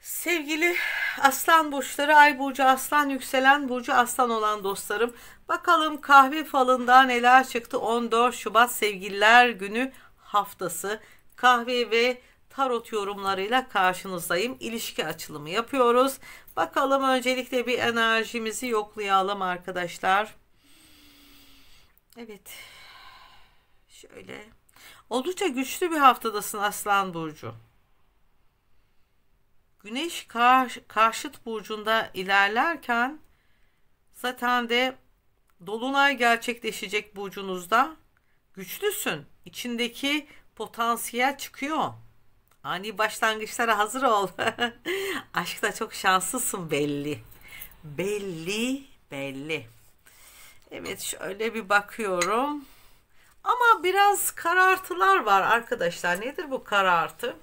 Sevgili aslan burçları, ay burcu aslan, yükselen burcu aslan olan dostlarım. Bakalım kahve falında neler çıktı 14 Şubat sevgililer günü haftası. Kahve ve tarot yorumlarıyla karşınızdayım. İlişki açılımı yapıyoruz. Bakalım öncelikle bir enerjimizi yoklayalım arkadaşlar. Evet. Şöyle. Oldukça güçlü bir haftadasın Aslan Burcu. Güneş kar, karşıt burcunda ilerlerken zaten de dolunay gerçekleşecek burcunuzda güçlüsün. İçindeki potansiyel çıkıyor. Ani başlangıçlara hazır ol. Aşkta çok şanslısın belli. Belli, belli. Evet şöyle bir bakıyorum. Ama biraz karartılar var arkadaşlar. Nedir bu karartı?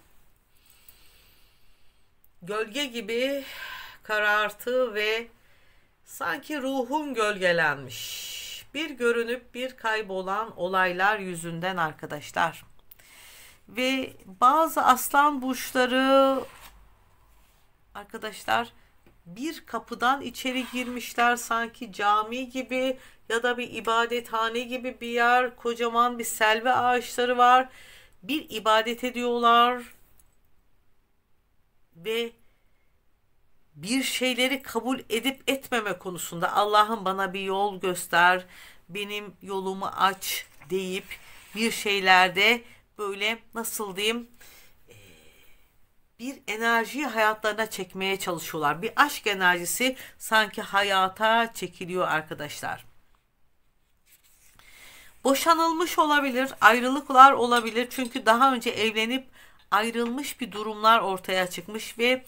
gölge gibi karartı ve sanki ruhum gölgelenmiş. Bir görünüp bir kaybolan olaylar yüzünden arkadaşlar. Ve bazı aslan burçları arkadaşlar bir kapıdan içeri girmişler sanki cami gibi ya da bir ibadethane gibi bir yer kocaman bir selvi ağaçları var bir ibadet ediyorlar ve bir şeyleri kabul edip etmeme konusunda Allah'ım bana bir yol göster, benim yolumu aç deyip bir şeylerde böyle nasıl diyeyim e, bir enerjiyi hayatlarına çekmeye çalışıyorlar. Bir aşk enerjisi sanki hayata çekiliyor arkadaşlar. Boşanılmış olabilir, ayrılıklar olabilir. Çünkü daha önce evlenip ayrılmış bir durumlar ortaya çıkmış ve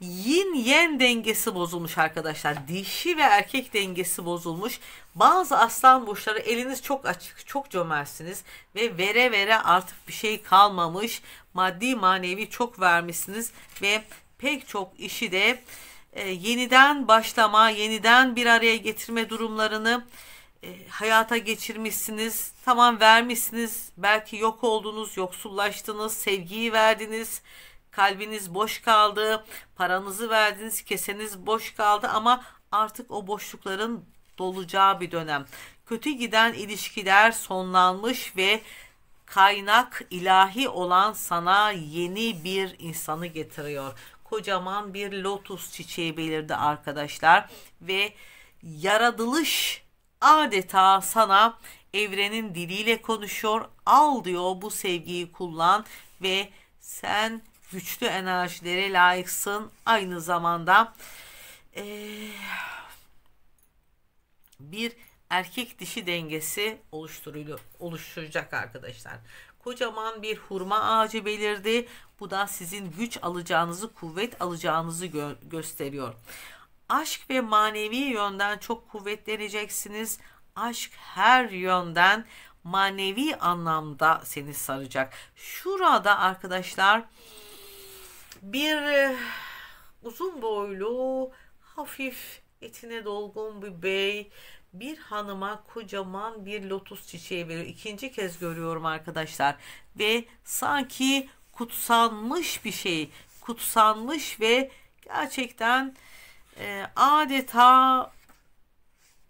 yin yen dengesi bozulmuş arkadaşlar. Dişi ve erkek dengesi bozulmuş. Bazı aslan burçları eliniz çok açık, çok cömertsiniz ve vere vere artık bir şey kalmamış. Maddi manevi çok vermişsiniz ve pek çok işi de e, yeniden başlama, yeniden bir araya getirme durumlarını e, hayata geçirmişsiniz, tamam vermişsiniz, belki yok oldunuz, yoksullaştınız, sevgiyi verdiniz, kalbiniz boş kaldı, paranızı verdiniz, keseniz boş kaldı ama artık o boşlukların dolacağı bir dönem. Kötü giden ilişkiler sonlanmış ve kaynak ilahi olan sana yeni bir insanı getiriyor. Kocaman bir lotus çiçeği belirdi arkadaşlar ve yaratılış adeta sana evrenin diliyle konuşuyor. Al diyor bu sevgiyi kullan ve sen güçlü enerjilere layıksın. Aynı zamanda ee, bir erkek dişi dengesi oluşturuyor, oluşturacak arkadaşlar. Kocaman bir hurma ağacı belirdi. Bu da sizin güç alacağınızı, kuvvet alacağınızı gö gösteriyor aşk ve manevi yönden çok kuvvetleneceksiniz. Aşk her yönden manevi anlamda seni saracak. Şurada arkadaşlar bir e, uzun boylu, hafif etine dolgun bir bey bir hanıma kocaman bir lotus çiçeği veriyor. İkinci kez görüyorum arkadaşlar. Ve sanki kutsanmış bir şey. Kutsanmış ve gerçekten ee, adeta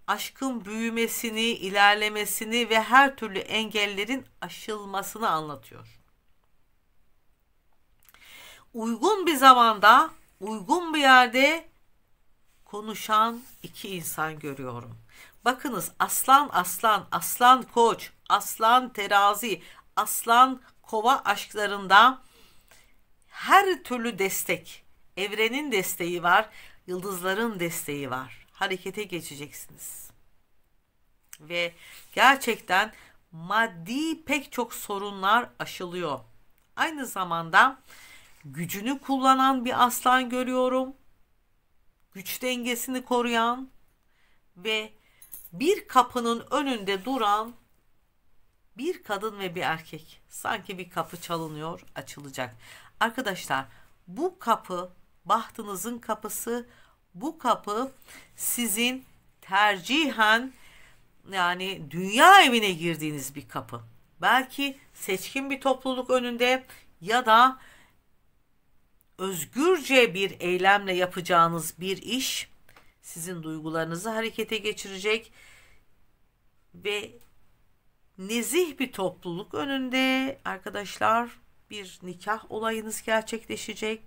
aşkın büyümesini, ilerlemesini ve her türlü engellerin aşılmasını anlatıyor. Uygun bir zamanda, uygun bir yerde konuşan iki insan görüyorum. Bakınız aslan aslan, aslan koç, aslan terazi, aslan kova aşklarında her türlü destek, evrenin desteği var yıldızların desteği var. Harekete geçeceksiniz. Ve gerçekten maddi pek çok sorunlar aşılıyor. Aynı zamanda gücünü kullanan bir aslan görüyorum. Güç dengesini koruyan ve bir kapının önünde duran bir kadın ve bir erkek. Sanki bir kapı çalınıyor, açılacak. Arkadaşlar bu kapı bahtınızın kapısı, bu kapı sizin tercihen yani dünya evine girdiğiniz bir kapı. Belki seçkin bir topluluk önünde ya da özgürce bir eylemle yapacağınız bir iş sizin duygularınızı harekete geçirecek ve nezih bir topluluk önünde arkadaşlar bir nikah olayınız gerçekleşecek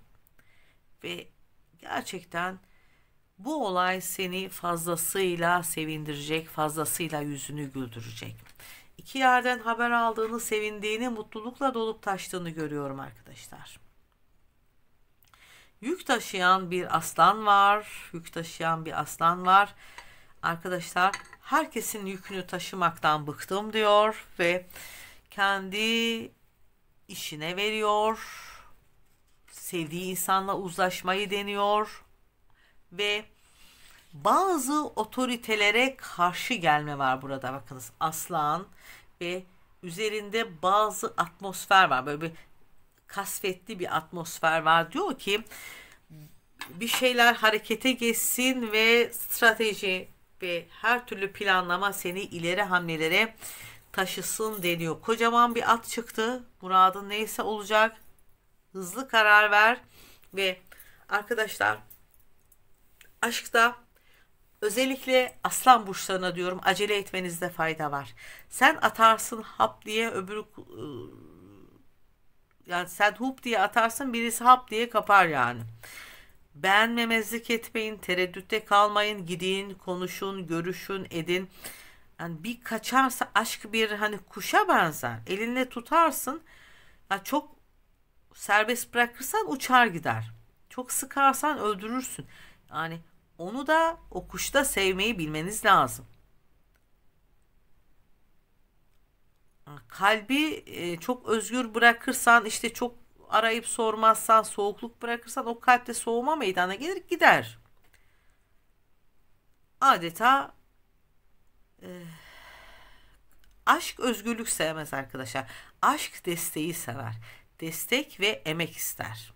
ve gerçekten bu olay seni fazlasıyla sevindirecek, fazlasıyla yüzünü güldürecek. İki yerden haber aldığını, sevindiğini, mutlulukla dolup taştığını görüyorum arkadaşlar. Yük taşıyan bir aslan var. Yük taşıyan bir aslan var. Arkadaşlar herkesin yükünü taşımaktan bıktım diyor ve kendi işine veriyor. Sevdiği insanla uzlaşmayı deniyor ve bazı otoritelere karşı gelme var burada bakınız. Aslan ve üzerinde bazı atmosfer var. Böyle bir kasvetli bir atmosfer var. Diyor ki bir şeyler harekete geçsin ve strateji ve her türlü planlama seni ileri hamlelere taşısın deniyor. Kocaman bir at çıktı. Muradın neyse olacak. Hızlı karar ver ve arkadaşlar aşkta özellikle aslan burçlarına diyorum acele etmenizde fayda var. Sen atarsın hap diye öbür ıı, yani sen hup diye atarsın birisi hap diye kapar yani. Beğenmemezlik etmeyin, tereddütte kalmayın, gidin, konuşun, görüşün, edin. Yani bir kaçarsa aşk bir hani kuşa benzer. Elinle tutarsın. Yani çok serbest bırakırsan uçar gider. Çok sıkarsan öldürürsün. Yani onu da o kuşta sevmeyi bilmeniz lazım. Kalbi e, çok özgür bırakırsan işte çok arayıp sormazsan soğukluk bırakırsan o kalpte soğuma meydana gelir gider. Adeta e, aşk özgürlük sevmez arkadaşlar. Aşk desteği sever. Destek ve emek ister.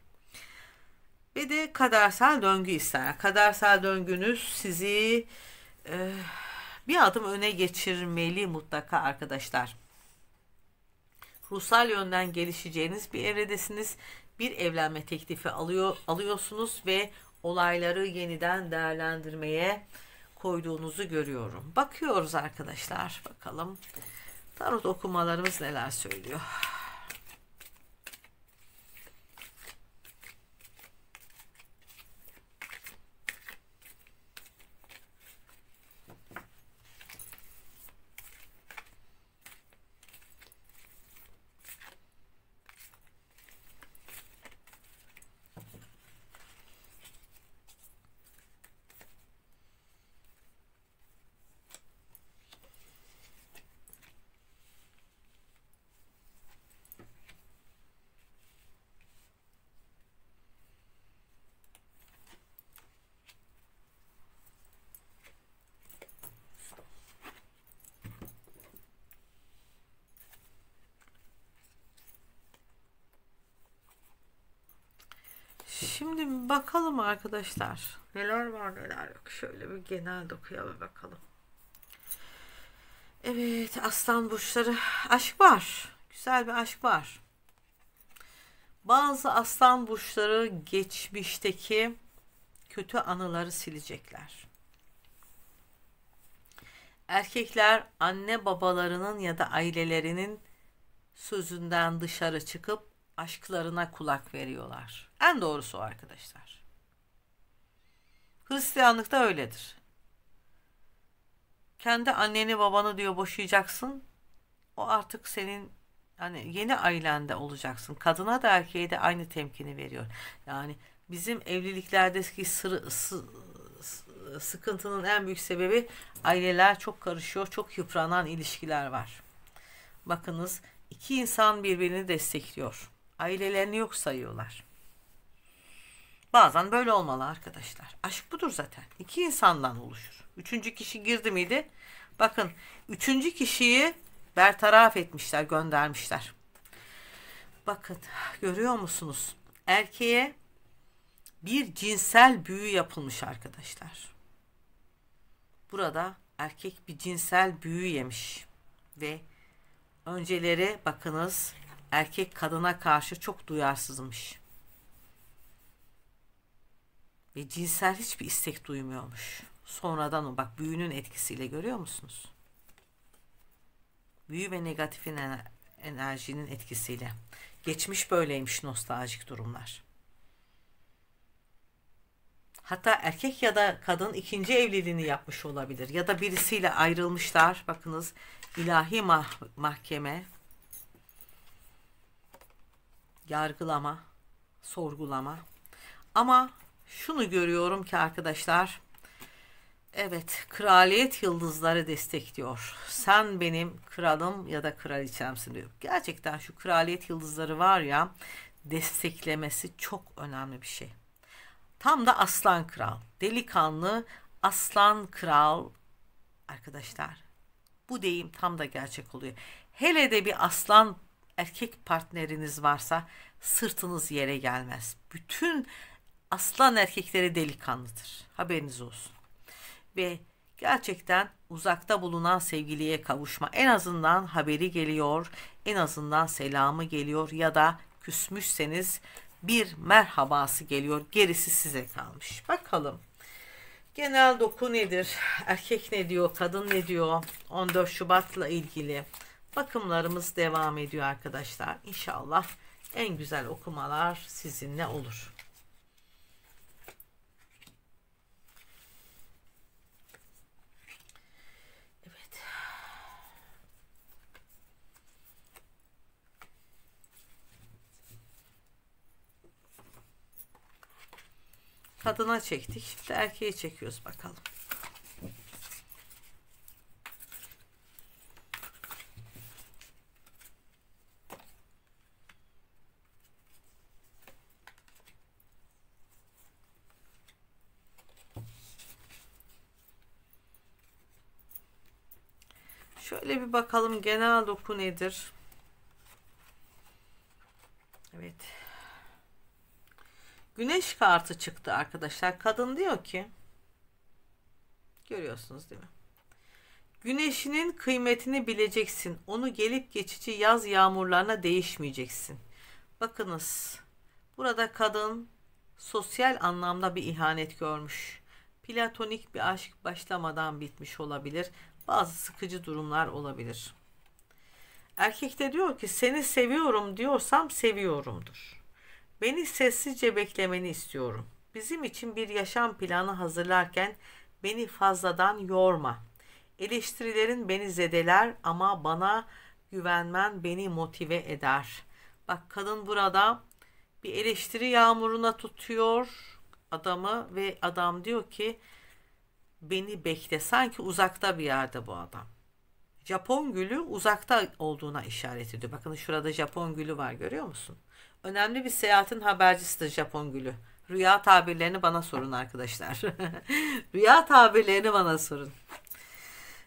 Ve de kadersel döngü ister. Kadersel döngünüz sizi e, bir adım öne geçirmeli mutlaka arkadaşlar. Ruhsal yönden gelişeceğiniz bir evredesiniz. Bir evlenme teklifi alıyor alıyorsunuz ve olayları yeniden değerlendirmeye koyduğunuzu görüyorum. Bakıyoruz arkadaşlar. Bakalım tarot okumalarımız neler söylüyor. Şimdi bakalım arkadaşlar. Neler var neler yok. Şöyle bir genel dokuya bir bakalım. Evet aslan burçları. Aşk var. Güzel bir aşk var. Bazı aslan burçları geçmişteki kötü anıları silecekler. Erkekler anne babalarının ya da ailelerinin sözünden dışarı çıkıp aşklarına kulak veriyorlar. En doğrusu o arkadaşlar. Hristiyanlıkta öyledir. Kendi anneni babanı diyor boşayacaksın. O artık senin yani yeni ailende olacaksın. Kadına da erkeğe de aynı temkini veriyor. Yani bizim evliliklerdeki sırı, sı, sıkıntının en büyük sebebi aileler çok karışıyor, çok yıpranan ilişkiler var. Bakınız iki insan birbirini destekliyor. Ailelerini yok sayıyorlar. Bazen böyle olmalı arkadaşlar. Aşk budur zaten. İki insandan oluşur. Üçüncü kişi girdi miydi? Bakın üçüncü kişiyi bertaraf etmişler, göndermişler. Bakın görüyor musunuz? Erkeğe bir cinsel büyü yapılmış arkadaşlar. Burada erkek bir cinsel büyü yemiş ve önceleri bakınız erkek kadına karşı çok duyarsızmış ve cinsel hiçbir istek duymuyormuş. Sonradan o bak büyünün etkisiyle görüyor musunuz? Büyü ve negatifin enerjinin etkisiyle. Geçmiş böyleymiş nostaljik durumlar. Hatta erkek ya da kadın ikinci evliliğini yapmış olabilir. Ya da birisiyle ayrılmışlar. Bakınız ilahi mah mahkeme, yargılama, sorgulama. Ama şunu görüyorum ki arkadaşlar evet kraliyet yıldızları destekliyor. Sen benim kralım ya da kraliçemsin diyor. Gerçekten şu kraliyet yıldızları var ya desteklemesi çok önemli bir şey. Tam da aslan kral. Delikanlı aslan kral arkadaşlar. Bu deyim tam da gerçek oluyor. Hele de bir aslan erkek partneriniz varsa sırtınız yere gelmez. Bütün aslan erkekleri delikanlıdır. Haberiniz olsun. Ve gerçekten uzakta bulunan sevgiliye kavuşma. En azından haberi geliyor, en azından selamı geliyor ya da küsmüşseniz bir merhabası geliyor. Gerisi size kalmış. Bakalım. Genel doku nedir? Erkek ne diyor? Kadın ne diyor? 14 Şubat'la ilgili bakımlarımız devam ediyor arkadaşlar. İnşallah en güzel okumalar sizinle olur. kadına çektik. Şimdi erkeğe çekiyoruz bakalım. Şöyle bir bakalım genel doku nedir? Evet. Güneş kartı çıktı arkadaşlar. Kadın diyor ki görüyorsunuz değil mi? Güneşinin kıymetini bileceksin. Onu gelip geçici yaz yağmurlarına değişmeyeceksin. Bakınız burada kadın sosyal anlamda bir ihanet görmüş. Platonik bir aşk başlamadan bitmiş olabilir. Bazı sıkıcı durumlar olabilir. Erkek de diyor ki seni seviyorum diyorsam seviyorumdur. Beni sessizce beklemeni istiyorum. Bizim için bir yaşam planı hazırlarken beni fazladan yorma. Eleştirilerin beni zedeler ama bana güvenmen beni motive eder. Bak kadın burada bir eleştiri yağmuruna tutuyor adamı ve adam diyor ki beni bekle. Sanki uzakta bir yerde bu adam. Japon gülü uzakta olduğuna işaret ediyor. Bakın şurada Japon gülü var görüyor musun? Önemli bir seyahatin habercisidir Japon gülü. Rüya tabirlerini bana sorun arkadaşlar. Rüya tabirlerini bana sorun.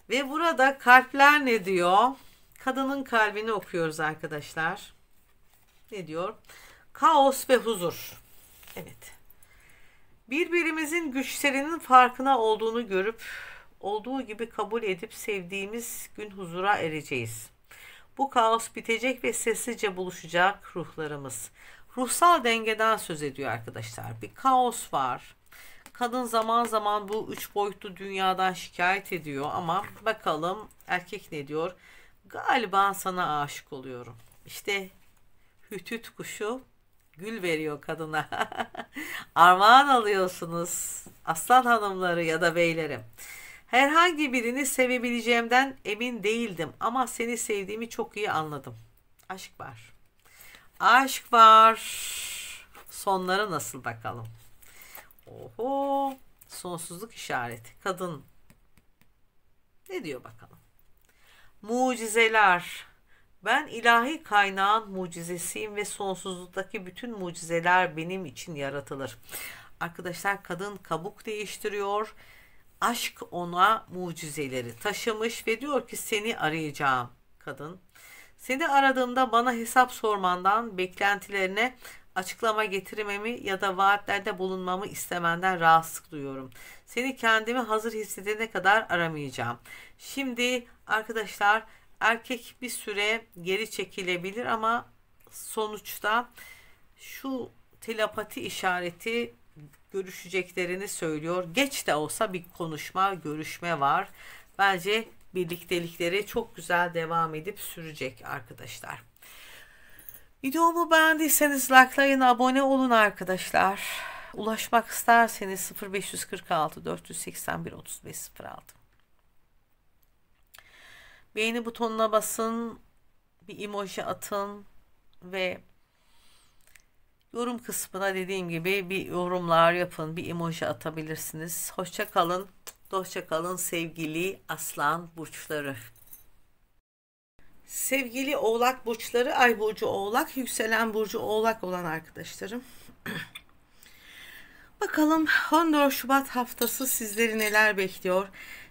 Ve burada kalpler ne diyor? Kadının kalbini okuyoruz arkadaşlar. Ne diyor? Kaos ve huzur. Evet. Birbirimizin güçlerinin farkına olduğunu görüp olduğu gibi kabul edip sevdiğimiz gün huzura ereceğiz. Bu kaos bitecek ve sessizce buluşacak ruhlarımız. Ruhsal dengeden söz ediyor arkadaşlar. Bir kaos var. Kadın zaman zaman bu üç boyutlu dünyadan şikayet ediyor ama bakalım erkek ne diyor? Galiba sana aşık oluyorum. İşte hütüt kuşu gül veriyor kadına. Armağan alıyorsunuz aslan hanımları ya da beylerim. Herhangi birini sevebileceğimden emin değildim ama seni sevdiğimi çok iyi anladım. Aşk var. Aşk var. Sonları nasıl bakalım? Oho. Sonsuzluk işareti. Kadın. Ne diyor bakalım? Mucizeler. Ben ilahi kaynağın mucizesiyim ve sonsuzluktaki bütün mucizeler benim için yaratılır. Arkadaşlar kadın kabuk değiştiriyor aşk ona mucizeleri taşımış ve diyor ki seni arayacağım kadın. Seni aradığımda bana hesap sormandan, beklentilerine açıklama getirmemi ya da vaatlerde bulunmamı istemenden rahatsızlık duyuyorum. Seni kendimi hazır hissedene kadar aramayacağım. Şimdi arkadaşlar erkek bir süre geri çekilebilir ama sonuçta şu telepati işareti görüşeceklerini söylüyor. Geç de olsa bir konuşma, görüşme var. Bence birliktelikleri çok güzel devam edip sürecek arkadaşlar. Videomu beğendiyseniz likelayın, abone olun arkadaşlar. Ulaşmak isterseniz 0546 481 3506. Beğeni butonuna basın, bir emoji atın ve Yorum kısmına dediğim gibi bir yorumlar yapın, bir emoji atabilirsiniz. Hoşça kalın. Hoşça kalın sevgili aslan burçları. Sevgili oğlak burçları, ay burcu oğlak, yükselen burcu oğlak olan arkadaşlarım. Bakalım 14 Şubat haftası sizleri neler bekliyor?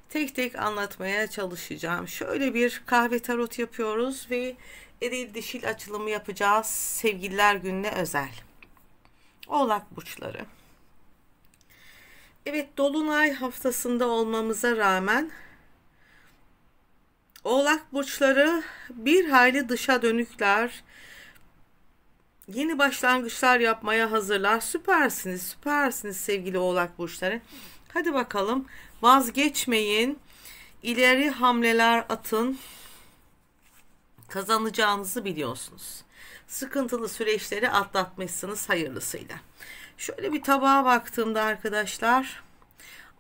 Tek tek anlatmaya çalışacağım. Şöyle bir kahve tarot yapıyoruz ve eril dişil açılımı yapacağız. Sevgililer gününe özel. Oğlak burçları. Evet dolunay haftasında olmamıza rağmen Oğlak burçları bir hayli dışa dönükler. Yeni başlangıçlar yapmaya hazırlar. Süpersiniz, süpersiniz sevgili oğlak burçları. Hadi bakalım vazgeçmeyin. İleri hamleler atın. Kazanacağınızı biliyorsunuz sıkıntılı süreçleri atlatmışsınız hayırlısıyla. Şöyle bir tabağa baktığımda arkadaşlar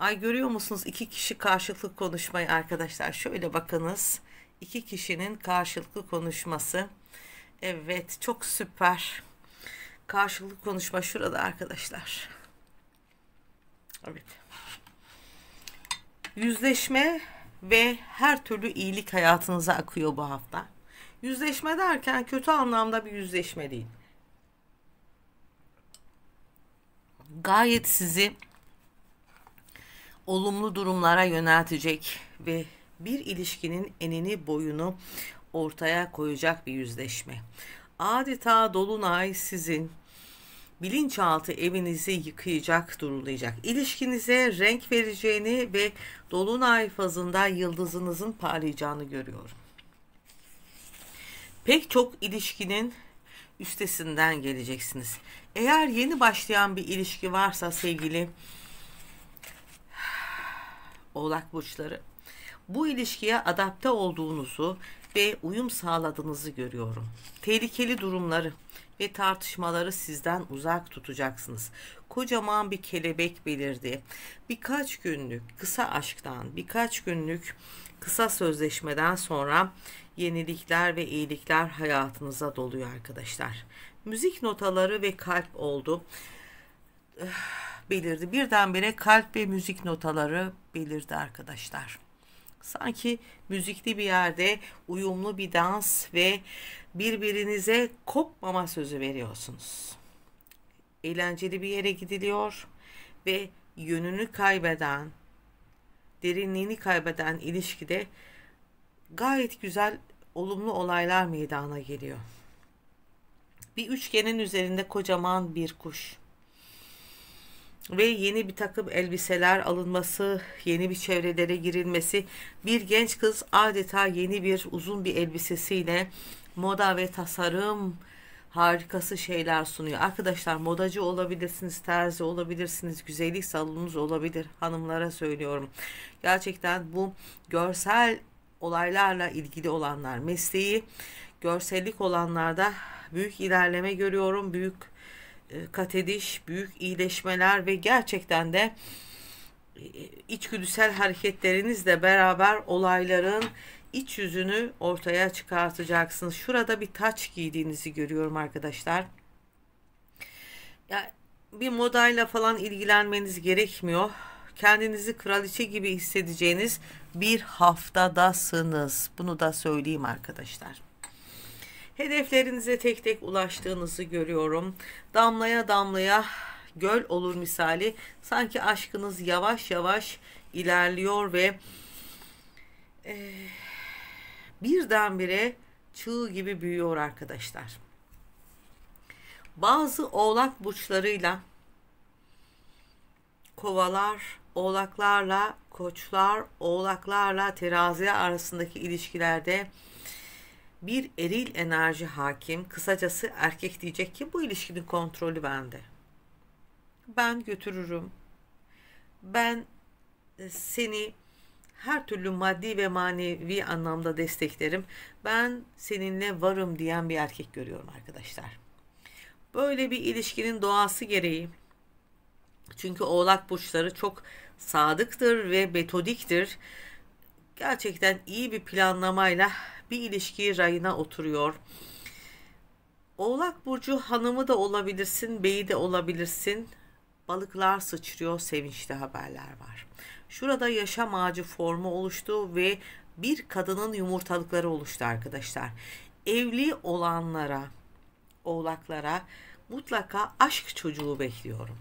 ay görüyor musunuz iki kişi karşılıklı konuşmayı arkadaşlar şöyle bakınız iki kişinin karşılıklı konuşması evet çok süper karşılıklı konuşma şurada arkadaşlar evet yüzleşme ve her türlü iyilik hayatınıza akıyor bu hafta Yüzleşme derken kötü anlamda bir yüzleşme değil. Gayet sizi olumlu durumlara yöneltecek ve bir ilişkinin enini boyunu ortaya koyacak bir yüzleşme. Adeta dolunay sizin bilinçaltı evinizi yıkayacak, durulayacak. İlişkinize renk vereceğini ve dolunay fazında yıldızınızın parlayacağını görüyorum pek çok ilişkinin üstesinden geleceksiniz. Eğer yeni başlayan bir ilişki varsa sevgili Oğlak burçları bu ilişkiye adapte olduğunuzu ve uyum sağladığınızı görüyorum. Tehlikeli durumları ve tartışmaları sizden uzak tutacaksınız. Kocaman bir kelebek belirdi. Birkaç günlük kısa aşktan, birkaç günlük kısa sözleşmeden sonra yenilikler ve iyilikler hayatınıza doluyor arkadaşlar. Müzik notaları ve kalp oldu. Belirdi. Birdenbire kalp ve müzik notaları belirdi arkadaşlar. Sanki müzikli bir yerde uyumlu bir dans ve birbirinize kopmama sözü veriyorsunuz. Eğlenceli bir yere gidiliyor ve yönünü kaybeden, derinliğini kaybeden ilişkide gayet güzel olumlu olaylar meydana geliyor. Bir üçgenin üzerinde kocaman bir kuş ve yeni bir takım elbiseler alınması, yeni bir çevrelere girilmesi, bir genç kız adeta yeni bir uzun bir elbisesiyle moda ve tasarım harikası şeyler sunuyor. Arkadaşlar modacı olabilirsiniz, terzi olabilirsiniz, güzellik salonunuz olabilir. Hanımlara söylüyorum. Gerçekten bu görsel olaylarla ilgili olanlar mesleği, görsellik olanlarda büyük ilerleme görüyorum. Büyük e, kat ediş, büyük iyileşmeler ve gerçekten de e, içgüdüsel hareketlerinizle beraber olayların iç yüzünü ortaya çıkartacaksınız. Şurada bir taç giydiğinizi görüyorum arkadaşlar. Ya bir modayla falan ilgilenmeniz gerekmiyor kendinizi kraliçe gibi hissedeceğiniz bir haftadasınız. Bunu da söyleyeyim arkadaşlar. Hedeflerinize tek tek ulaştığınızı görüyorum. Damlaya damlaya göl olur misali. Sanki aşkınız yavaş yavaş ilerliyor ve e, birdenbire çığ gibi büyüyor arkadaşlar. Bazı oğlak burçlarıyla kovalar, oğlaklarla koçlar oğlaklarla terazi arasındaki ilişkilerde bir eril enerji hakim. Kısacası erkek diyecek ki bu ilişkinin kontrolü bende. Ben götürürüm. Ben e, seni her türlü maddi ve manevi anlamda desteklerim. Ben seninle varım diyen bir erkek görüyorum arkadaşlar. Böyle bir ilişkinin doğası gereği çünkü oğlak burçları çok sadıktır ve metodiktir. Gerçekten iyi bir planlamayla bir ilişkiyi rayına oturuyor. Oğlak Burcu hanımı da olabilirsin, beyi de olabilirsin. Balıklar sıçrıyor, sevinçli haberler var. Şurada yaşam ağacı formu oluştu ve bir kadının yumurtalıkları oluştu arkadaşlar. Evli olanlara, oğlaklara mutlaka aşk çocuğu bekliyorum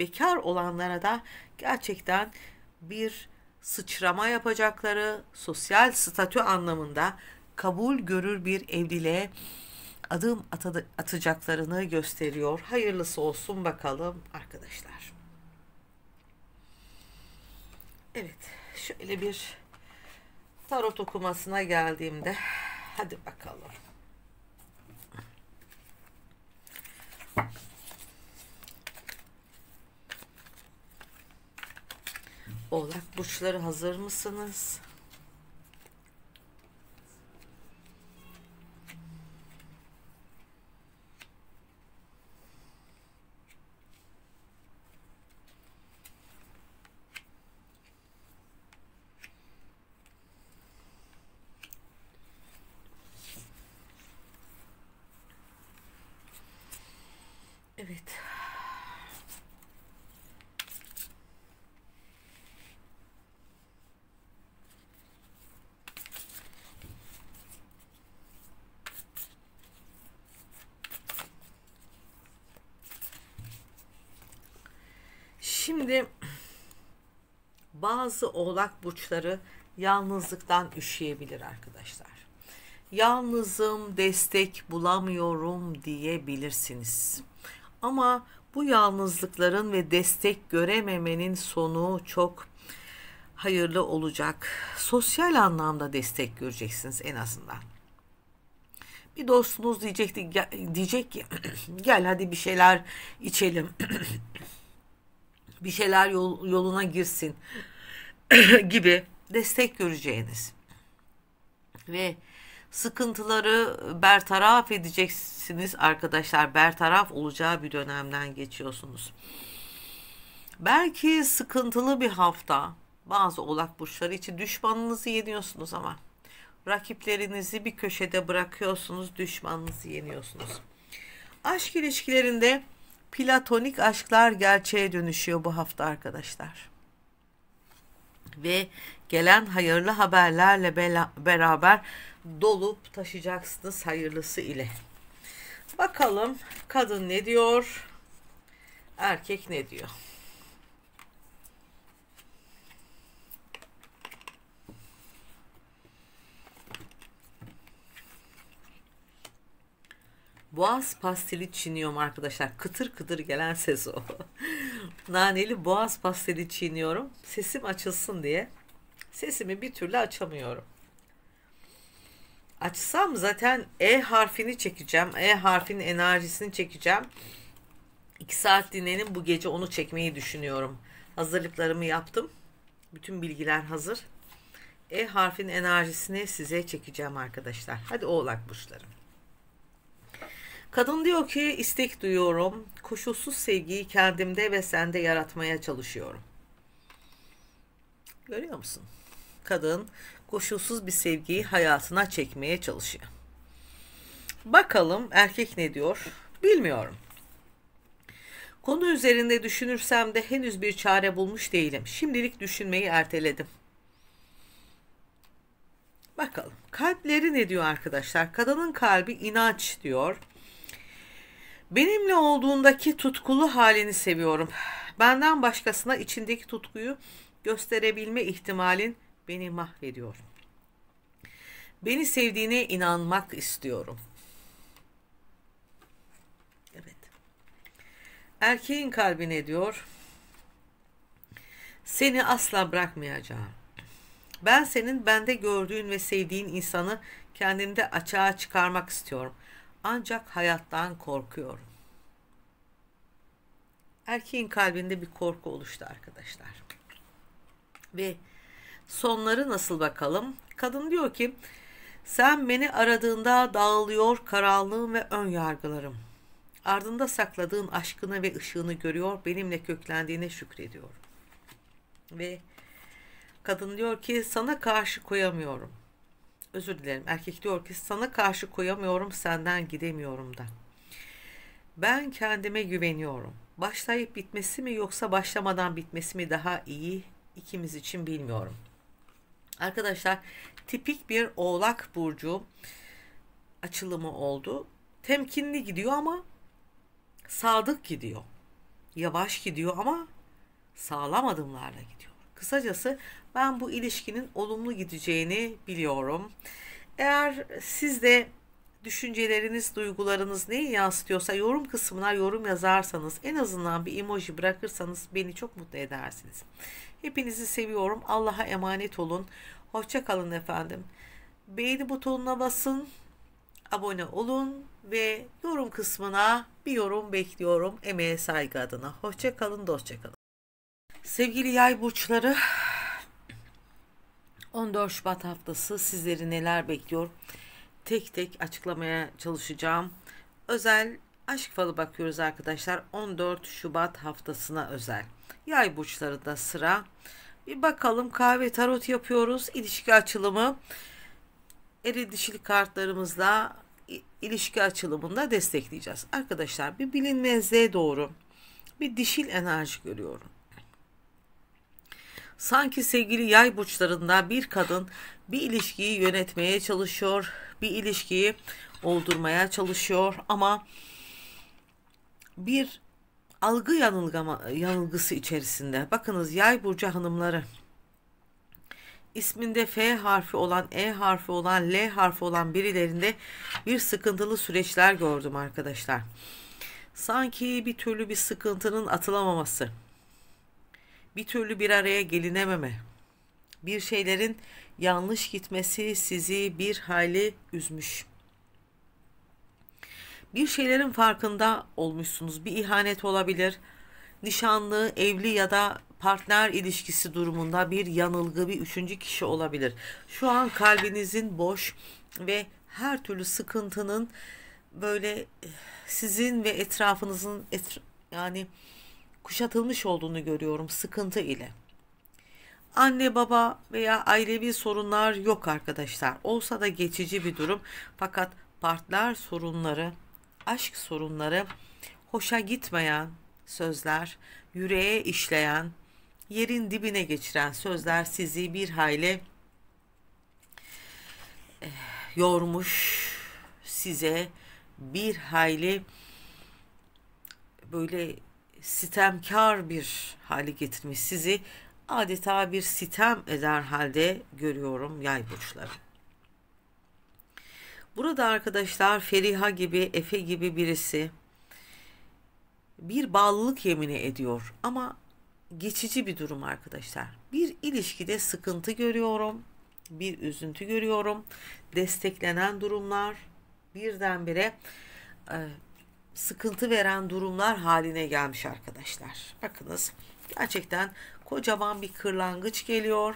bekar olanlara da gerçekten bir sıçrama yapacakları sosyal statü anlamında kabul görür bir evliliğe adım atacaklarını gösteriyor. Hayırlısı olsun bakalım arkadaşlar. Evet, şöyle bir tarot okumasına geldiğimde hadi bakalım. Oğlak burçları hazır mısınız? Şimdi bazı oğlak burçları yalnızlıktan üşüyebilir arkadaşlar. Yalnızım, destek bulamıyorum diyebilirsiniz. Ama bu yalnızlıkların ve destek görememenin sonu çok hayırlı olacak. Sosyal anlamda destek göreceksiniz en azından. Bir dostunuz diyecekti diyecek ki gel hadi bir şeyler içelim. bir şeyler yol, yoluna girsin gibi destek göreceğiniz ve sıkıntıları bertaraf edeceksiniz arkadaşlar. Bertaraf olacağı bir dönemden geçiyorsunuz. Belki sıkıntılı bir hafta bazı oğlak burçları için düşmanınızı yeniyorsunuz ama rakiplerinizi bir köşede bırakıyorsunuz, düşmanınızı yeniyorsunuz. Aşk ilişkilerinde platonik aşklar gerçeğe dönüşüyor bu hafta arkadaşlar. Ve gelen hayırlı haberlerle beraber dolup taşıyacaksınız hayırlısı ile. Bakalım kadın ne diyor? Erkek ne diyor? Boğaz pastili çiğniyorum arkadaşlar. Kıtır kıtır gelen ses o. Naneli boğaz pastili çiğniyorum. Sesim açılsın diye. Sesimi bir türlü açamıyorum. Açsam zaten E harfini çekeceğim. E harfinin enerjisini çekeceğim. 2 saat dinlenin bu gece onu çekmeyi düşünüyorum. Hazırlıklarımı yaptım. Bütün bilgiler hazır. E harfin enerjisini size çekeceğim arkadaşlar. Hadi oğlak burçlarım. Kadın diyor ki istek duyuyorum. Koşulsuz sevgiyi kendimde ve sende yaratmaya çalışıyorum. Görüyor musun? Kadın koşulsuz bir sevgiyi hayatına çekmeye çalışıyor. Bakalım erkek ne diyor? Bilmiyorum. Konu üzerinde düşünürsem de henüz bir çare bulmuş değilim. Şimdilik düşünmeyi erteledim. Bakalım. Kalpleri ne diyor arkadaşlar? Kadının kalbi inanç diyor. Benimle olduğundaki tutkulu halini seviyorum. Benden başkasına içindeki tutkuyu gösterebilme ihtimalin beni mahvediyor. Beni sevdiğine inanmak istiyorum. Evet. Erkeğin kalbine diyor. Seni asla bırakmayacağım. Ben senin bende gördüğün ve sevdiğin insanı kendimde açığa çıkarmak istiyorum. Ancak hayattan korkuyorum. Erkeğin kalbinde bir korku oluştu arkadaşlar. Ve sonları nasıl bakalım? Kadın diyor ki sen beni aradığında dağılıyor karanlığım ve ön yargılarım. Ardında sakladığın aşkını ve ışığını görüyor, benimle köklendiğine şükrediyor. Ve kadın diyor ki sana karşı koyamıyorum özür dilerim erkek diyor ki sana karşı koyamıyorum senden gidemiyorum da. Ben kendime güveniyorum. Başlayıp bitmesi mi yoksa başlamadan bitmesi mi daha iyi ikimiz için bilmiyorum. Arkadaşlar tipik bir oğlak burcu açılımı oldu. Temkinli gidiyor ama sadık gidiyor. Yavaş gidiyor ama sağlam adımlarla gidiyor. Kısacası ben bu ilişkinin olumlu gideceğini biliyorum. Eğer siz de düşünceleriniz, duygularınız neyi yansıtıyorsa yorum kısmına yorum yazarsanız en azından bir emoji bırakırsanız beni çok mutlu edersiniz. Hepinizi seviyorum. Allah'a emanet olun. Hoşçakalın efendim. Beğeni butonuna basın, abone olun ve yorum kısmına bir yorum bekliyorum emeğe saygı adına. Hoşçakalın kalın, Sevgili yay burçları, 14 Şubat haftası sizleri neler bekliyor? Tek tek açıklamaya çalışacağım. Özel aşk falı bakıyoruz arkadaşlar. 14 Şubat haftasına özel. Yay burçları da sıra. Bir bakalım kahve tarot yapıyoruz. İlişki açılımı. Eri dişili kartlarımızla ilişki açılımında destekleyeceğiz. Arkadaşlar bir bilinmezliğe doğru bir dişil enerji görüyorum. Sanki sevgili yay burçlarından bir kadın bir ilişkiyi yönetmeye çalışıyor, bir ilişkiyi oldurmaya çalışıyor ama bir algı yanılgama, yanılgısı içerisinde. Bakınız yay burcu hanımları isminde F harfi olan, E harfi olan, L harfi olan birilerinde bir sıkıntılı süreçler gördüm arkadaşlar. Sanki bir türlü bir sıkıntının atılamaması bir türlü bir araya gelinememe, bir şeylerin yanlış gitmesi sizi bir hali üzmüş. Bir şeylerin farkında olmuşsunuz. Bir ihanet olabilir. Nişanlı, evli ya da partner ilişkisi durumunda bir yanılgı, bir üçüncü kişi olabilir. Şu an kalbinizin boş ve her türlü sıkıntının böyle eh, sizin ve etrafınızın et, yani kuşatılmış olduğunu görüyorum sıkıntı ile. Anne baba veya ailevi sorunlar yok arkadaşlar. Olsa da geçici bir durum. Fakat partner sorunları, aşk sorunları, hoşa gitmeyen sözler, yüreğe işleyen, yerin dibine geçiren sözler sizi bir hayli eh, yormuş, size bir hayli böyle sitemkar bir hale getirmiş sizi adeta bir sitem eder halde görüyorum yay burçları. Burada arkadaşlar Feriha gibi, Efe gibi birisi bir bağlılık yemini ediyor ama geçici bir durum arkadaşlar. Bir ilişkide sıkıntı görüyorum, bir üzüntü görüyorum, desteklenen durumlar birdenbire e, sıkıntı veren durumlar haline gelmiş arkadaşlar. Bakınız gerçekten kocaman bir kırlangıç geliyor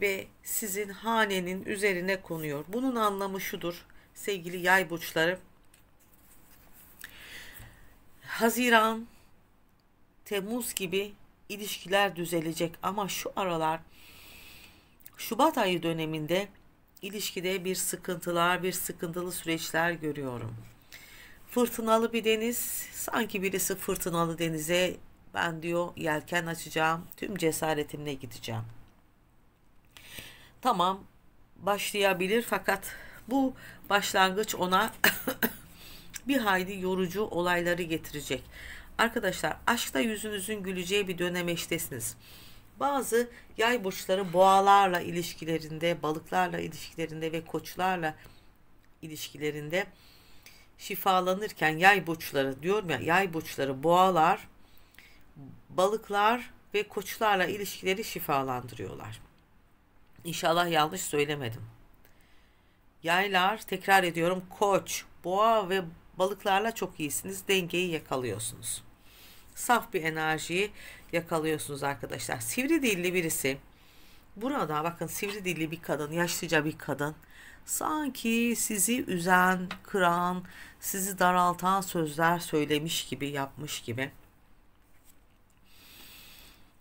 ve sizin hanenin üzerine konuyor. Bunun anlamı şudur sevgili yay burçları. Haziran, Temmuz gibi ilişkiler düzelecek ama şu aralar Şubat ayı döneminde ilişkide bir sıkıntılar, bir sıkıntılı süreçler görüyorum. Fırtınalı bir deniz, sanki birisi fırtınalı denize ben diyor yelken açacağım, tüm cesaretimle gideceğim. Tamam, başlayabilir fakat bu başlangıç ona bir hayli yorucu olayları getirecek. Arkadaşlar aşkta yüzünüzün güleceği bir dönemeçtesiniz. Bazı yay burçları boğalarla ilişkilerinde, balıklarla ilişkilerinde ve koçlarla ilişkilerinde şifalanırken yay burçları diyorum ya yay burçları boğalar, balıklar ve koçlarla ilişkileri şifalandırıyorlar. İnşallah yanlış söylemedim. Yaylar tekrar ediyorum koç, boğa ve balıklarla çok iyisiniz. Dengeyi yakalıyorsunuz. Saf bir enerjiyi yakalıyorsunuz arkadaşlar. Sivri dilli birisi burada bakın sivri dilli bir kadın, yaşlıca bir kadın sanki sizi üzen, kıran, sizi daraltan sözler söylemiş gibi yapmış gibi.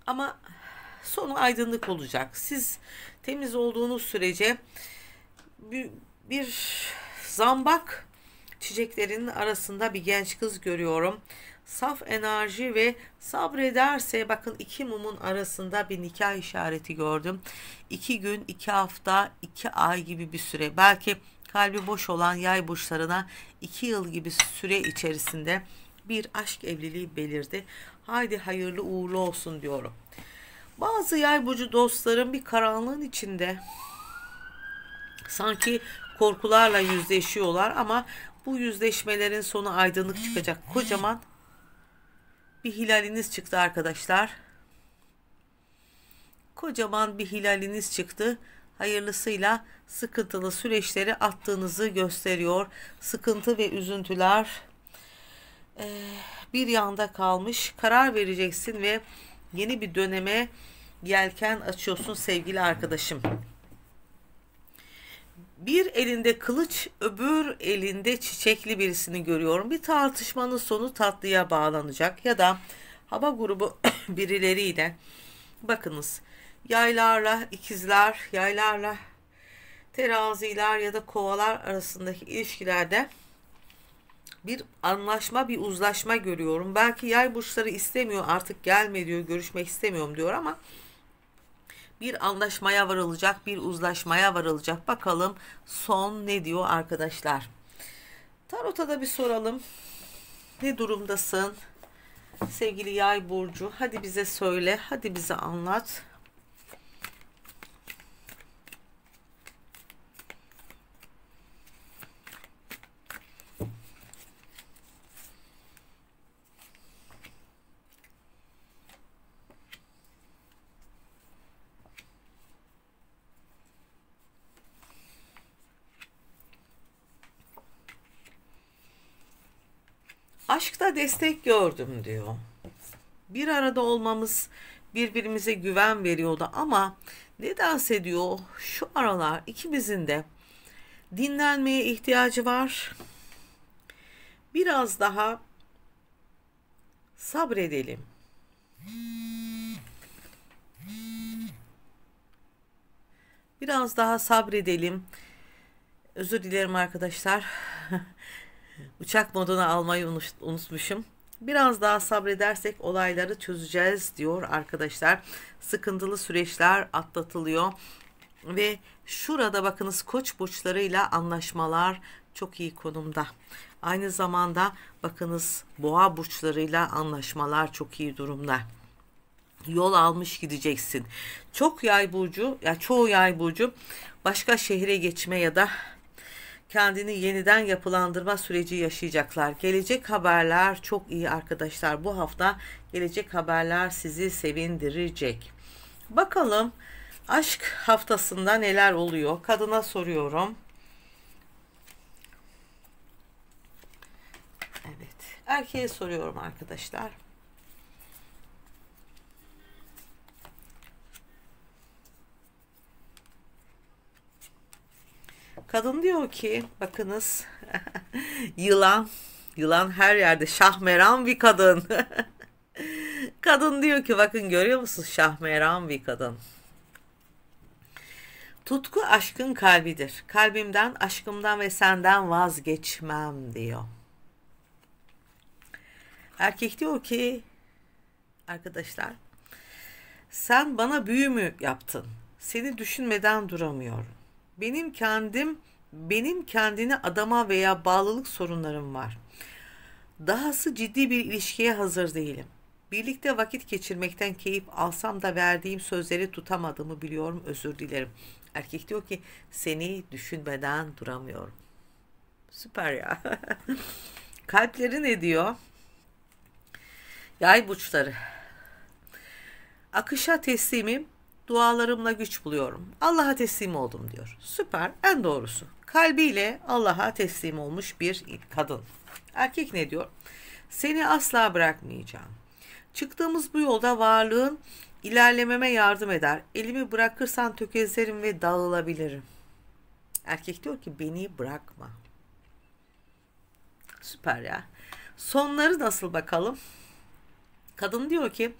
Ama sonu aydınlık olacak. Siz temiz olduğunuz sürece bir, bir zambak çiçeklerinin arasında bir genç kız görüyorum. Saf enerji ve sabrederse bakın iki mumun arasında bir nikah işareti gördüm. İki gün, iki hafta, iki ay gibi bir süre. Belki kalbi boş olan yay burçlarına 2 yıl gibi süre içerisinde bir aşk evliliği belirdi. Haydi hayırlı uğurlu olsun diyorum. Bazı yay burcu dostlarım bir karanlığın içinde sanki korkularla yüzleşiyorlar ama bu yüzleşmelerin sonu aydınlık çıkacak. Kocaman bir hilaliniz çıktı arkadaşlar. Kocaman bir hilaliniz çıktı hayırlısıyla sıkıntılı süreçleri attığınızı gösteriyor. Sıkıntı ve üzüntüler e, bir yanda kalmış. Karar vereceksin ve yeni bir döneme gelken açıyorsun sevgili arkadaşım. Bir elinde kılıç, öbür elinde çiçekli birisini görüyorum. Bir tartışmanın sonu tatlıya bağlanacak ya da hava grubu birileriyle bakınız yaylarla, ikizler, yaylarla teraziler ya da kovalar arasındaki ilişkilerde bir anlaşma, bir uzlaşma görüyorum. Belki yay burçları istemiyor, artık gelme diyor, görüşmek istemiyorum diyor ama bir anlaşmaya varılacak, bir uzlaşmaya varılacak. Bakalım son ne diyor arkadaşlar? Tarot'a da bir soralım. Ne durumdasın? Sevgili Yay burcu, hadi bize söyle, hadi bize anlat. Aşkta destek gördüm diyor. Bir arada olmamız birbirimize güven veriyordu ama ne dans ediyor şu aralar ikimizin de dinlenmeye ihtiyacı var. Biraz daha sabredelim. Biraz daha sabredelim. Özür dilerim arkadaşlar. Uçak moduna almayı unutmuşum. Biraz daha sabredersek olayları çözeceğiz diyor arkadaşlar. Sıkıntılı süreçler atlatılıyor ve şurada bakınız koç burçlarıyla anlaşmalar çok iyi konumda. Aynı zamanda bakınız boğa burçlarıyla anlaşmalar çok iyi durumda. Yol almış gideceksin. Çok yay burcu ya yani çoğu yay burcu başka şehre geçme ya da kendini yeniden yapılandırma süreci yaşayacaklar. Gelecek haberler çok iyi arkadaşlar. Bu hafta gelecek haberler sizi sevindirecek. Bakalım aşk haftasında neler oluyor? Kadına soruyorum. Evet. Erkeğe soruyorum arkadaşlar. Kadın diyor ki bakınız yılan yılan her yerde şahmeran bir kadın. kadın diyor ki bakın görüyor musun, şahmeran bir kadın. Tutku aşkın kalbidir. Kalbimden, aşkımdan ve senden vazgeçmem diyor. Erkek diyor ki arkadaşlar sen bana büyü mü yaptın? Seni düşünmeden duramıyorum benim kendim benim kendine adama veya bağlılık sorunlarım var. Dahası ciddi bir ilişkiye hazır değilim. Birlikte vakit geçirmekten keyif alsam da verdiğim sözleri tutamadığımı biliyorum özür dilerim. Erkek diyor ki seni düşünmeden duramıyorum. Süper ya. Kalpleri ne diyor? Yay burçları. Akışa teslimim dualarımla güç buluyorum. Allah'a teslim oldum diyor. Süper, en doğrusu. Kalbiyle Allah'a teslim olmuş bir kadın. Erkek ne diyor? Seni asla bırakmayacağım. Çıktığımız bu yolda varlığın ilerlememe yardım eder. Elimi bırakırsan tökezlerim ve dağılabilirim. Erkek diyor ki beni bırakma. Süper ya. Sonları nasıl bakalım? Kadın diyor ki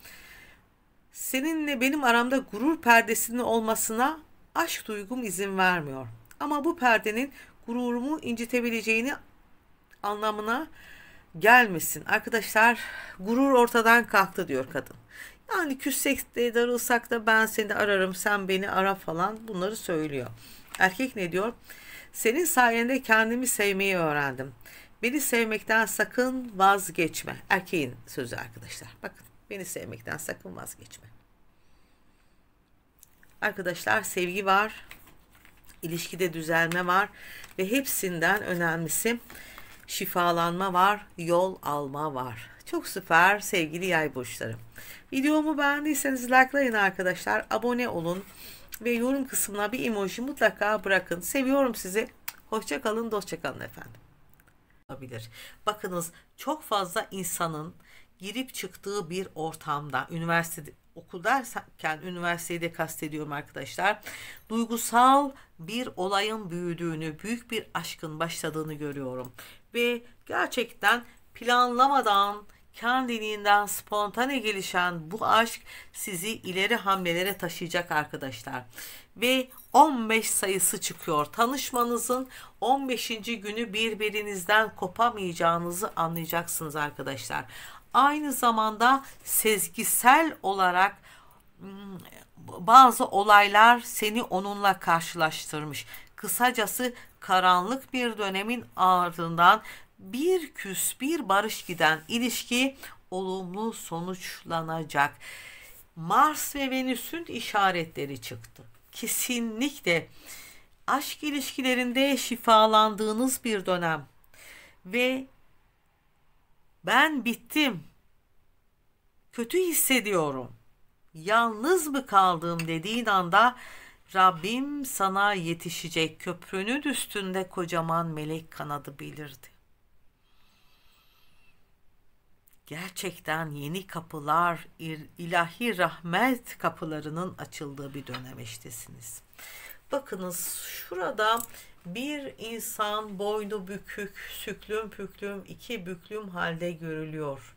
Seninle benim aramda gurur perdesinin olmasına aşk duygum izin vermiyor. Ama bu perdenin gururumu incitebileceğini anlamına gelmesin. Arkadaşlar gurur ortadan kalktı diyor kadın. Yani küssek de darılsak da ben seni ararım sen beni ara falan bunları söylüyor. Erkek ne diyor? Senin sayende kendimi sevmeyi öğrendim. Beni sevmekten sakın vazgeçme. Erkeğin sözü arkadaşlar. Bakın beni sevmekten sakın vazgeçme. Arkadaşlar sevgi var. ilişkide düzelme var. Ve hepsinden önemlisi şifalanma var. Yol alma var. Çok süper sevgili yay burçları. Videomu beğendiyseniz likelayın arkadaşlar. Abone olun. Ve yorum kısmına bir emoji mutlaka bırakın. Seviyorum sizi. Hoşçakalın, dostçakalın efendim olabilir. Bakınız çok fazla insanın girip çıktığı bir ortamda üniversite okuldayken üniversiteyi de kastediyorum arkadaşlar. Duygusal bir olayın büyüdüğünü, büyük bir aşkın başladığını görüyorum. Ve gerçekten planlamadan kendiliğinden spontane gelişen bu aşk sizi ileri hamlelere taşıyacak arkadaşlar. Ve 15 sayısı çıkıyor. Tanışmanızın 15. günü birbirinizden kopamayacağınızı anlayacaksınız arkadaşlar aynı zamanda sezgisel olarak hmm, bazı olaylar seni onunla karşılaştırmış. Kısacası karanlık bir dönemin ardından bir küs bir barış giden ilişki olumlu sonuçlanacak. Mars ve Venüs'ün işaretleri çıktı. Kesinlikle aşk ilişkilerinde şifalandığınız bir dönem ve ben bittim. Kötü hissediyorum. Yalnız mı kaldım dediğin anda Rabbim sana yetişecek köprünün üstünde kocaman melek kanadı belirdi. Gerçekten yeni kapılar, ilahi rahmet kapılarının açıldığı bir dönemeçtesiniz. Bakınız şurada bir insan boynu bükük, süklüm püklüm, iki büklüm halde görülüyor.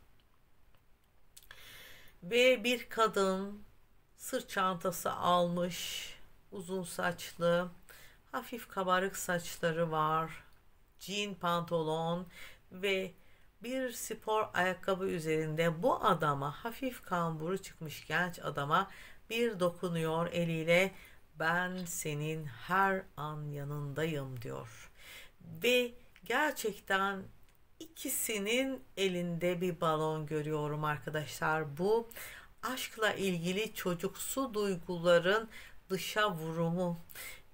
Ve bir kadın sırt çantası almış, uzun saçlı, hafif kabarık saçları var, jean pantolon ve bir spor ayakkabı üzerinde bu adama hafif kamburu çıkmış genç adama bir dokunuyor eliyle ben senin her an yanındayım diyor. Ve gerçekten ikisinin elinde bir balon görüyorum arkadaşlar. Bu aşkla ilgili çocuksu duyguların dışa vurumu.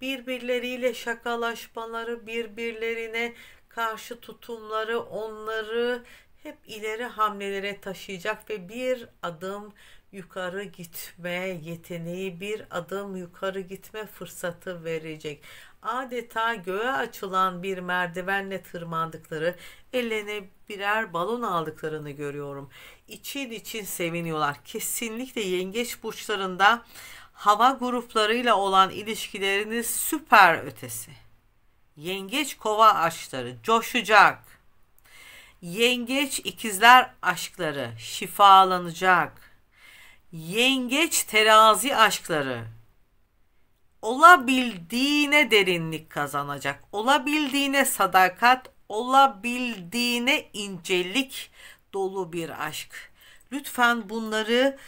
Birbirleriyle şakalaşmaları, birbirlerine karşı tutumları onları hep ileri hamlelere taşıyacak ve bir adım yukarı gitme yeteneği bir adım yukarı gitme fırsatı verecek. Adeta göğe açılan bir merdivenle tırmandıkları, ellerine birer balon aldıklarını görüyorum. İçin için seviniyorlar. Kesinlikle yengeç burçlarında hava gruplarıyla olan ilişkileriniz süper ötesi. Yengeç kova aşkları coşacak. Yengeç ikizler aşkları şifalanacak yengeç terazi aşkları olabildiğine derinlik kazanacak. Olabildiğine sadakat, olabildiğine incelik dolu bir aşk. Lütfen bunları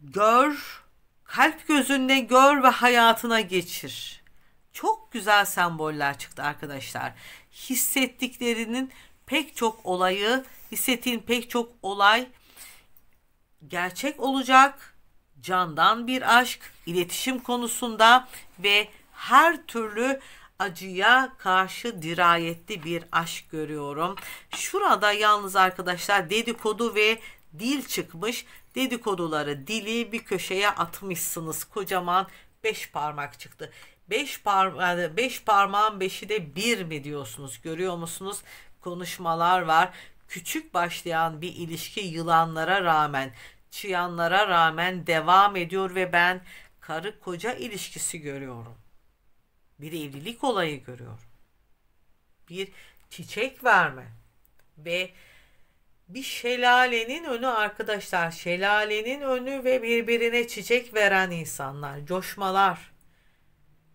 gör, kalp gözünde gör ve hayatına geçir. Çok güzel semboller çıktı arkadaşlar. Hissettiklerinin pek çok olayı, hissettiğin pek çok olay gerçek olacak candan bir aşk, iletişim konusunda ve her türlü acıya karşı dirayetli bir aşk görüyorum. Şurada yalnız arkadaşlar dedikodu ve dil çıkmış. Dedikoduları, dili bir köşeye atmışsınız. Kocaman beş parmak çıktı. Beş, parma, beş parmağın beşi de bir mi diyorsunuz? Görüyor musunuz? Konuşmalar var. Küçük başlayan bir ilişki yılanlara rağmen çıyanlara rağmen devam ediyor ve ben karı koca ilişkisi görüyorum. Bir evlilik olayı görüyorum. Bir çiçek verme ve bir şelalenin önü arkadaşlar. Şelalenin önü ve birbirine çiçek veren insanlar. Coşmalar.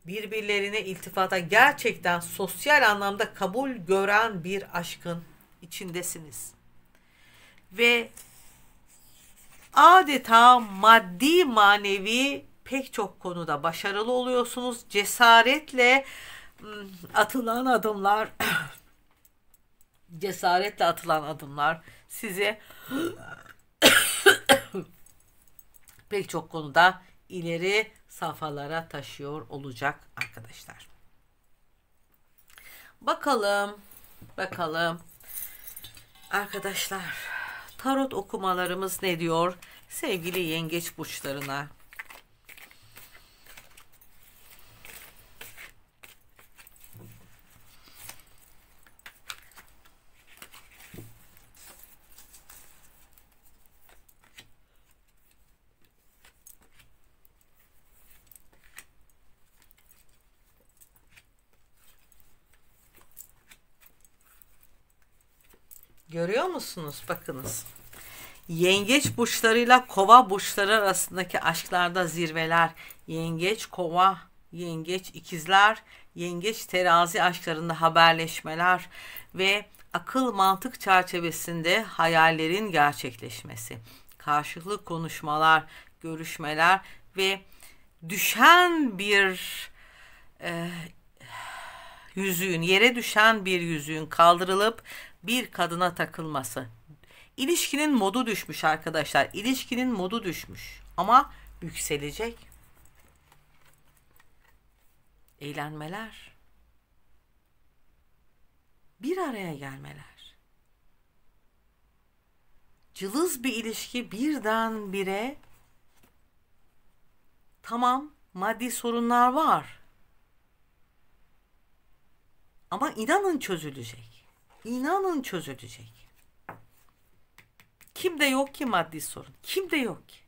Birbirlerine iltifata gerçekten sosyal anlamda kabul gören bir aşkın içindesiniz. Ve adeta maddi manevi pek çok konuda başarılı oluyorsunuz. Cesaretle hmm, atılan adımlar cesaretle atılan adımlar sizi pek çok konuda ileri safhalara taşıyor olacak arkadaşlar. Bakalım, bakalım arkadaşlar tarot okumalarımız ne diyor sevgili yengeç burçlarına? Görüyor musunuz? Bakınız. Yengeç burçlarıyla kova burçları arasındaki aşklarda zirveler. Yengeç, kova, yengeç, ikizler, yengeç, terazi aşklarında haberleşmeler ve akıl mantık çerçevesinde hayallerin gerçekleşmesi. Karşılıklı konuşmalar, görüşmeler ve düşen bir e, yüzüğün, yere düşen bir yüzüğün kaldırılıp bir kadına takılması. İlişkinin modu düşmüş arkadaşlar. İlişkinin modu düşmüş ama yükselecek. Eğlenmeler. Bir araya gelmeler. Cılız bir ilişki birden bire tamam maddi sorunlar var. Ama inanın çözülecek. İnanın çözülecek. Kimde yok ki maddi sorun? Kimde yok ki?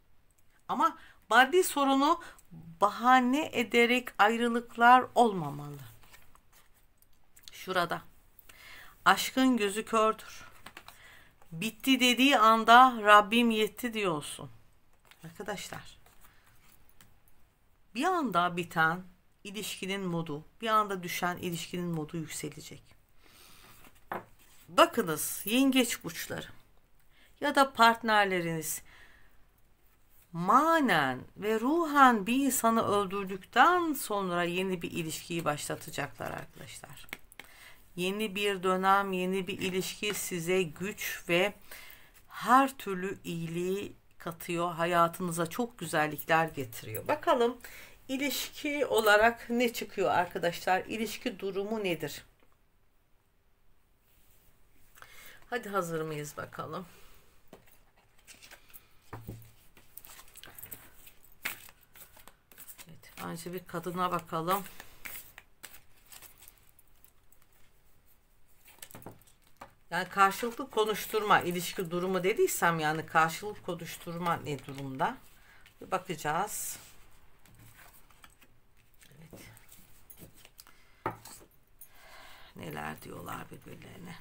Ama maddi sorunu bahane ederek ayrılıklar olmamalı. Şurada. Aşkın gözü kördür. Bitti dediği anda Rabbim yetti diyorsun. Arkadaşlar. Bir anda biten ilişkinin modu, bir anda düşen ilişkinin modu yükselecek. Bakınız yengeç burçları ya da partnerleriniz manen ve ruhen bir insanı öldürdükten sonra yeni bir ilişkiyi başlatacaklar arkadaşlar. Yeni bir dönem, yeni bir ilişki size güç ve her türlü iyiliği katıyor. Hayatınıza çok güzellikler getiriyor. Bakalım ilişki olarak ne çıkıyor arkadaşlar? İlişki durumu nedir? Hadi hazır mıyız bakalım. Evet, önce bir kadına bakalım. Yani karşılıklı konuşturma, ilişki durumu dediysem yani karşılık konuşturma ne durumda? Bir bakacağız. Evet. Neler diyorlar birbirlerine.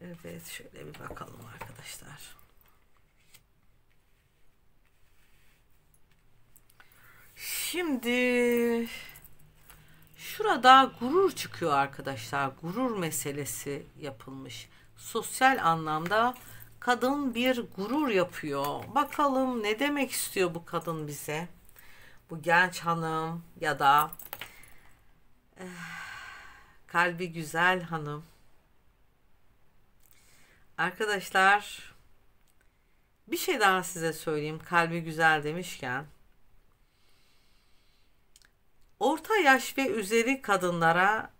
Evet şöyle bir bakalım arkadaşlar. Şimdi şurada gurur çıkıyor arkadaşlar. Gurur meselesi yapılmış. Sosyal anlamda kadın bir gurur yapıyor. Bakalım ne demek istiyor bu kadın bize? Bu genç hanım ya da eh, kalbi güzel hanım. Arkadaşlar bir şey daha size söyleyeyim kalbi güzel demişken. Orta yaş ve üzeri kadınlara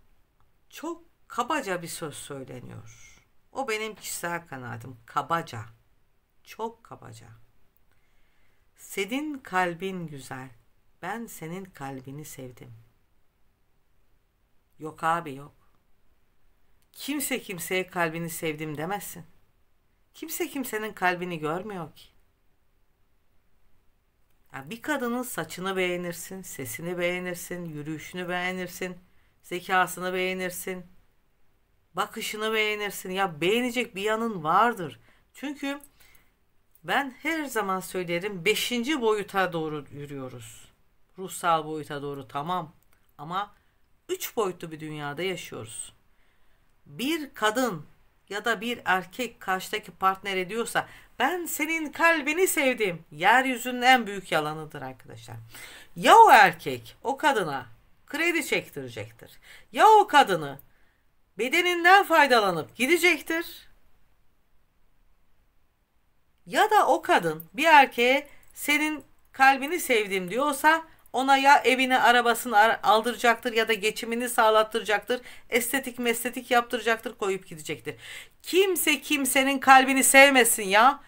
çok kabaca bir söz söyleniyor. O benim kişisel kanaatim. Kabaca. Çok kabaca. Senin kalbin güzel. Ben senin kalbini sevdim. Yok abi yok. Kimse kimseye kalbini sevdim demesin. Kimse kimsenin kalbini görmüyor ki. Yani bir kadının saçını beğenirsin, sesini beğenirsin, yürüyüşünü beğenirsin, zekasını beğenirsin, bakışını beğenirsin. Ya beğenecek bir yanın vardır. Çünkü ben her zaman söylerim beşinci boyuta doğru yürüyoruz. Ruhsal boyuta doğru tamam ama üç boyutlu bir dünyada yaşıyoruz bir kadın ya da bir erkek karşıdaki partnere diyorsa ben senin kalbini sevdim. Yeryüzünün en büyük yalanıdır arkadaşlar. Ya o erkek o kadına kredi çektirecektir. Ya o kadını bedeninden faydalanıp gidecektir. Ya da o kadın bir erkeğe senin kalbini sevdim diyorsa ona ya evini arabasını aldıracaktır ya da geçimini sağlattıracaktır. Estetik mestetik yaptıracaktır koyup gidecektir. Kimse kimsenin kalbini sevmesin ya.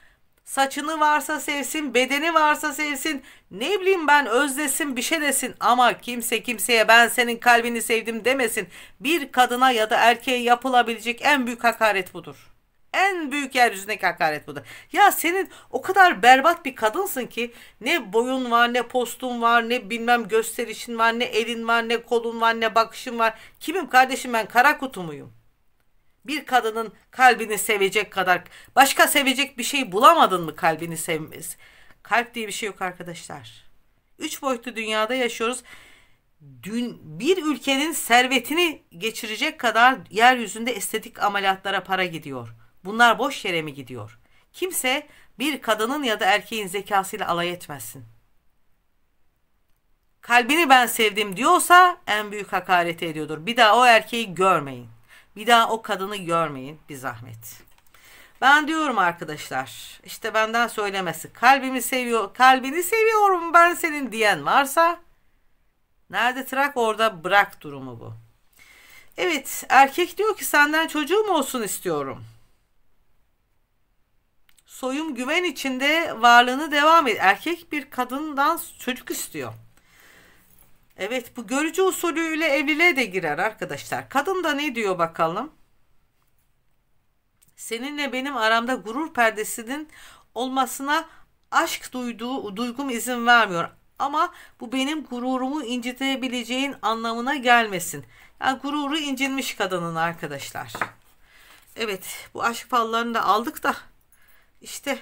Saçını varsa sevsin, bedeni varsa sevsin, ne bileyim ben özlesin bir şey desin ama kimse kimseye ben senin kalbini sevdim demesin. Bir kadına ya da erkeğe yapılabilecek en büyük hakaret budur. En büyük yeryüzündeki hakaret budur. Ya senin o kadar berbat bir kadınsın ki ne boyun var ne postun var ne bilmem gösterişin var ne elin var ne kolun var ne bakışın var. Kimim kardeşim ben kara kutu muyum? Bir kadının kalbini sevecek kadar başka sevecek bir şey bulamadın mı kalbini sevmez? Kalp diye bir şey yok arkadaşlar. Üç boyutlu dünyada yaşıyoruz. Dün, bir ülkenin servetini geçirecek kadar yeryüzünde estetik ameliyatlara para gidiyor.'' Bunlar boş yere mi gidiyor? Kimse bir kadının ya da erkeğin zekasıyla alay etmesin. Kalbini ben sevdim diyorsa en büyük hakareti ediyordur. Bir daha o erkeği görmeyin. Bir daha o kadını görmeyin bir zahmet. Ben diyorum arkadaşlar işte benden söylemesi kalbimi seviyor kalbini seviyorum ben senin diyen varsa nerede trak orada bırak durumu bu. Evet erkek diyor ki senden çocuğum olsun istiyorum soyum güven içinde varlığını devam ediyor. Erkek bir kadından çocuk istiyor. Evet bu görücü usulüyle evliliğe de girer arkadaşlar. Kadın da ne diyor bakalım? Seninle benim aramda gurur perdesinin olmasına aşk duyduğu duygum izin vermiyor. Ama bu benim gururumu incitebileceğin anlamına gelmesin. Yani gururu incinmiş kadının arkadaşlar. Evet bu aşk fallarını da aldık da işte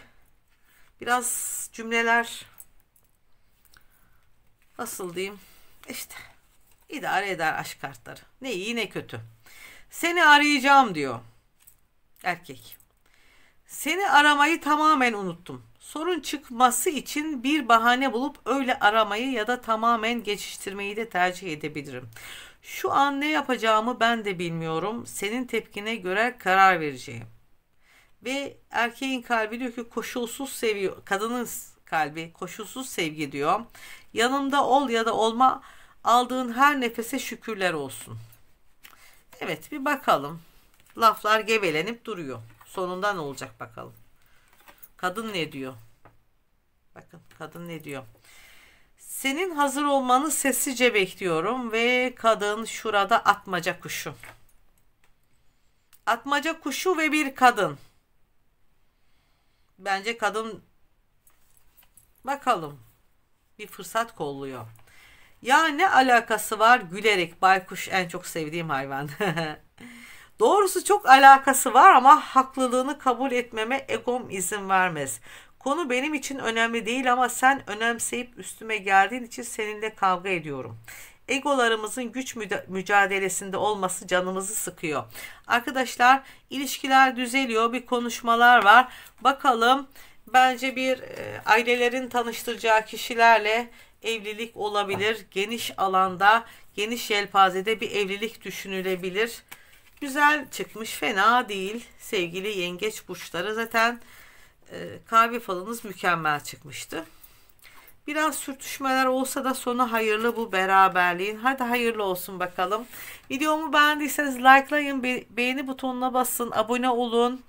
biraz cümleler nasıl diyeyim işte idare eder aşk kartları. Ne iyi ne kötü. Seni arayacağım diyor erkek. Seni aramayı tamamen unuttum. Sorun çıkması için bir bahane bulup öyle aramayı ya da tamamen geçiştirmeyi de tercih edebilirim. Şu an ne yapacağımı ben de bilmiyorum. Senin tepkine göre karar vereceğim. Ve erkeğin kalbi diyor ki koşulsuz seviyor. Kadının kalbi koşulsuz sevgi diyor. Yanımda ol ya da olma aldığın her nefese şükürler olsun. Evet bir bakalım. Laflar gevelenip duruyor. Sonunda ne olacak bakalım. Kadın ne diyor? Bakın kadın ne diyor? Senin hazır olmanı sessizce bekliyorum ve kadın şurada atmaca kuşu. Atmaca kuşu ve bir kadın bence kadın bakalım bir fırsat kolluyor. Ya ne alakası var gülerek baykuş en çok sevdiğim hayvan. Doğrusu çok alakası var ama haklılığını kabul etmeme egom izin vermez. Konu benim için önemli değil ama sen önemseyip üstüme geldiğin için seninle kavga ediyorum egolarımızın güç mücadelesinde olması canımızı sıkıyor. Arkadaşlar ilişkiler düzeliyor bir konuşmalar var. Bakalım bence bir e, ailelerin tanıştıracağı kişilerle evlilik olabilir. Geniş alanda geniş yelpazede bir evlilik düşünülebilir. Güzel çıkmış fena değil sevgili yengeç burçları zaten e, kahve falınız mükemmel çıkmıştı. Biraz sürtüşmeler olsa da sonu hayırlı bu beraberliğin. Hadi hayırlı olsun bakalım. Videomu beğendiyseniz likelayın, beğeni butonuna basın, abone olun.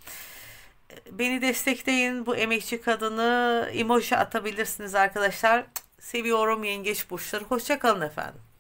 Beni destekleyin. Bu emekçi kadını emoji atabilirsiniz arkadaşlar. Seviyorum yengeç burçları. Hoşçakalın efendim.